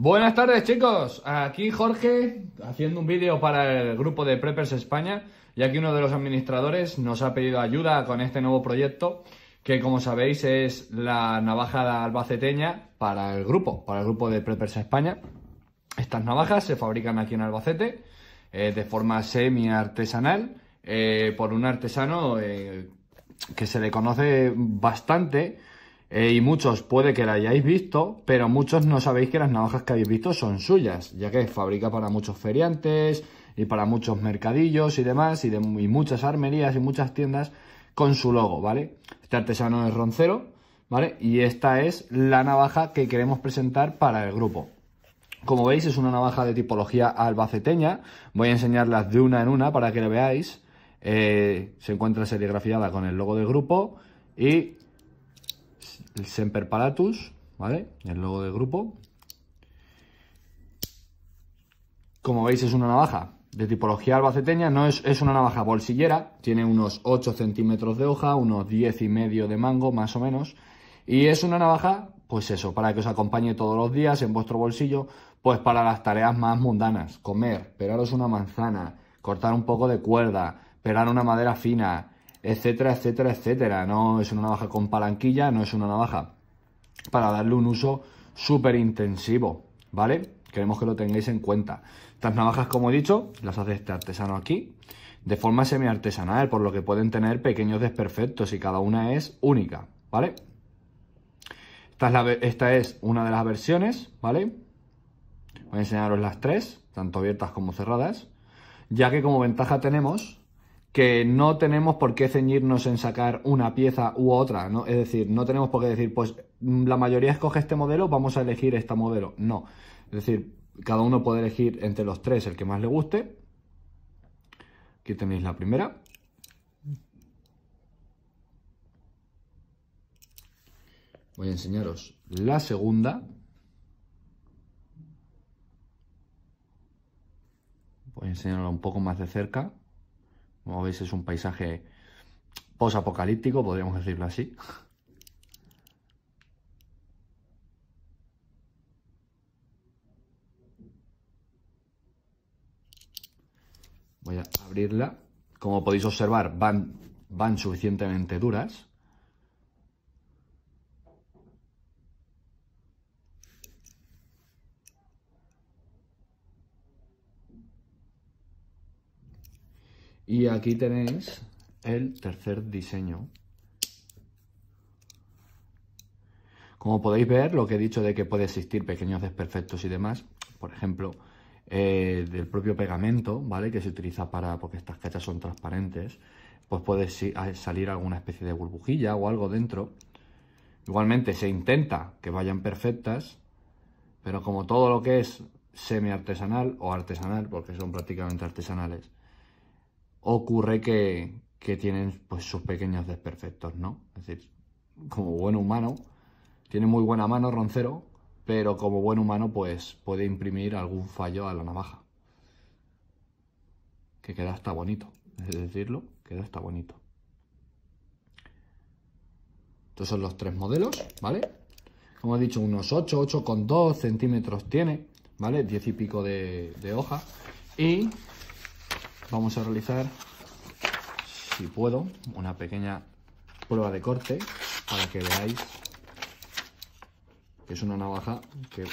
Buenas tardes chicos, aquí Jorge haciendo un vídeo para el grupo de Preppers España y aquí uno de los administradores nos ha pedido ayuda con este nuevo proyecto que como sabéis es la navaja albaceteña para el grupo, para el grupo de Preppers España. Estas navajas se fabrican aquí en Albacete eh, de forma semi artesanal eh, por un artesano eh, que se le conoce bastante eh, y muchos puede que la hayáis visto, pero muchos no sabéis que las navajas que habéis visto son suyas, ya que fabrica para muchos feriantes y para muchos mercadillos y demás, y, de, muchas armerías y muchas tiendas con su logo, ¿vale? Este artesano es roncero, ¿vale? Y esta es la navaja que queremos presentar para el grupo. Como veis es una navaja de tipología albaceteña, voy a enseñarlas de una en una para que la veáis. Eh, se encuentra serigrafiada con el logo del grupo y el Semper Paratus, ¿vale? El logo del grupo. Como veis es una navaja de tipología albaceteña, no es, es una navaja bolsillera, tiene unos 8 centímetros de hoja, unos 10 y medio de mango más o menos, y es una navaja, pues eso, para que os acompañe todos los días en vuestro bolsillo, pues para las tareas más mundanas, comer, pelaros una manzana, cortar un poco de cuerda, pelar una madera fina, etcétera, etcétera, etcétera. No es una navaja con palanquilla, no es una navaja para darle un uso súper intensivo, ¿vale? Queremos que lo tengáis en cuenta. Estas navajas, como he dicho, las hace este artesano aquí, de forma semi-artesanal, por lo que pueden tener pequeños desperfectos y cada una es única, ¿vale? Esta es, esta es una de las versiones, ¿vale? Voy a enseñaros las tres, tanto abiertas como cerradas, ya que como ventaja tenemos que no tenemos por qué ceñirnos en sacar una pieza u otra, ¿no? Es decir, no tenemos por qué decir, pues mm, la mayoría escoge este modelo, vamos a elegir este modelo. No. Es decir, cada uno puede elegir entre los tres el que más le guste. Aquí tenéis la primera. Voy a enseñaros la segunda. Voy a enseñarla un poco más de cerca. Como veis es un paisaje posapocalíptico, podríamos decirlo así. Voy a abrirla. Como podéis observar, van, van suficientemente duras. Y aquí tenéis el tercer diseño. Como podéis ver, lo que he dicho de que puede existir pequeños desperfectos y demás, por ejemplo, eh, del propio pegamento, ¿vale? Que se utiliza para, porque estas cachas son transparentes, pues puede salir alguna especie de burbujilla o algo dentro. Igualmente se intenta que vayan perfectas, pero como todo lo que es semi artesanal o artesanal, porque son prácticamente artesanales, ocurre que, tienen pues, sus pequeños desperfectos, ¿no? Es decir, como buen humano, tiene muy buena mano Roncero, pero como buen humano pues puede imprimir algún fallo a la navaja. Que queda hasta bonito, es decirlo, queda hasta bonito. Estos son los tres modelos, ¿vale? Como he dicho, unos 8, 8,2 centímetros tiene, ¿vale? 10 y pico de hoja. Y vamos a realizar, si puedo, una pequeña prueba de corte para que veáis que es una navaja que,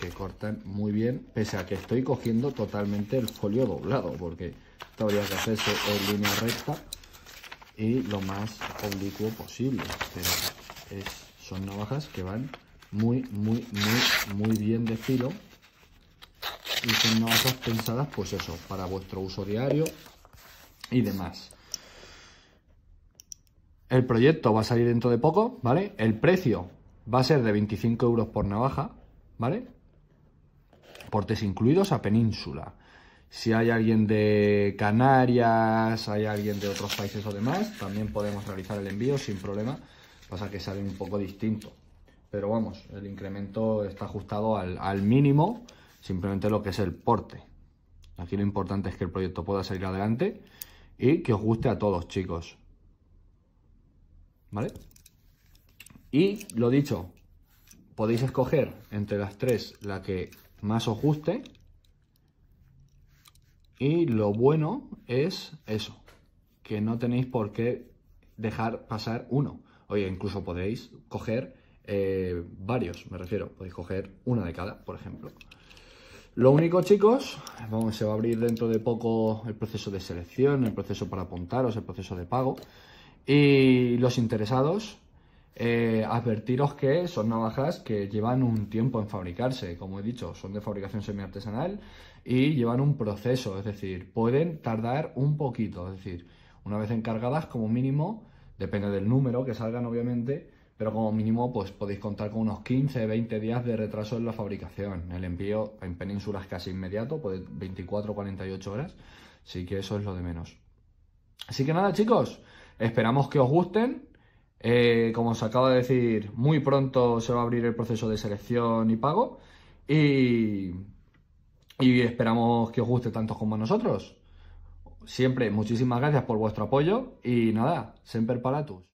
que cortan muy bien, pese a que estoy cogiendo totalmente el folio doblado, porque esto habría que hacerse en línea recta y lo más oblicuo posible, pero son navajas que van muy, muy, muy, muy bien de filo y son navajas pensadas pues eso, para vuestro uso diario y demás. El proyecto va a salir dentro de poco, ¿vale? El precio va a ser de 25 euros por navaja, ¿vale? Portes incluidos a península. Si hay alguien de Canarias, hay alguien de otros países o demás, también podemos realizar el envío sin problema. Pasa que sale un poco distinto. Pero vamos, el incremento está ajustado al, al mínimo simplemente lo que es el porte. Aquí lo importante es que el proyecto pueda salir adelante y que os guste a todos, chicos. ¿Vale? Y lo dicho, podéis escoger entre las tres la que más os guste. Y lo bueno es eso, que no tenéis por qué dejar pasar uno. Oye, incluso podéis coger eh, varios, me refiero. Podéis coger una de cada, por ejemplo. Lo único, chicos, vamos, se va a abrir dentro de poco el proceso de selección, el proceso para apuntaros, el proceso de pago. Y los interesados, eh, advertiros que son navajas que llevan un tiempo en fabricarse, como he dicho, son de fabricación semiartesanal y llevan un proceso, es decir, pueden tardar un poquito, es decir, una vez encargadas como mínimo, depende del número que salgan obviamente, pero como mínimo pues podéis contar con unos 15-20 días de retraso en la fabricación. El envío en penínsulas casi inmediato, pues 24-48 horas, así que eso es lo de menos. Así que nada chicos, esperamos que os gusten. Eh, como os acabo de decir, muy pronto se va a abrir el proceso de selección y pago y, y esperamos que os guste tanto como a nosotros siempre muchísimas gracias por vuestro apoyo y nada, semper paratus.